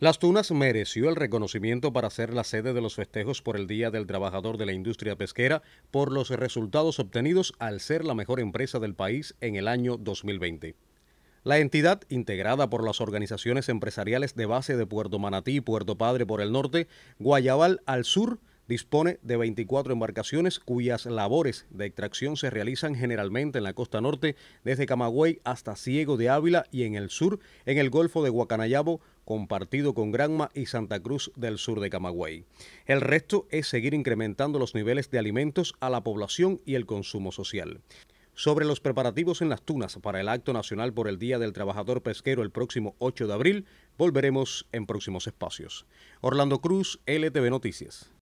Las Tunas mereció el reconocimiento para ser la sede de los festejos por el Día del Trabajador de la Industria Pesquera por los resultados obtenidos al ser la mejor empresa del país en el año 2020. La entidad, integrada por las organizaciones empresariales de base de Puerto Manatí Puerto Padre por el norte, Guayabal al sur, dispone de 24 embarcaciones cuyas labores de extracción se realizan generalmente en la costa norte, desde Camagüey hasta Ciego de Ávila y en el sur, en el Golfo de Guacanayabo, compartido con Granma y Santa Cruz del sur de Camagüey. El resto es seguir incrementando los niveles de alimentos a la población y el consumo social. Sobre los preparativos en las tunas para el acto nacional por el Día del Trabajador Pesquero el próximo 8 de abril, volveremos en próximos espacios. Orlando Cruz, LTV Noticias.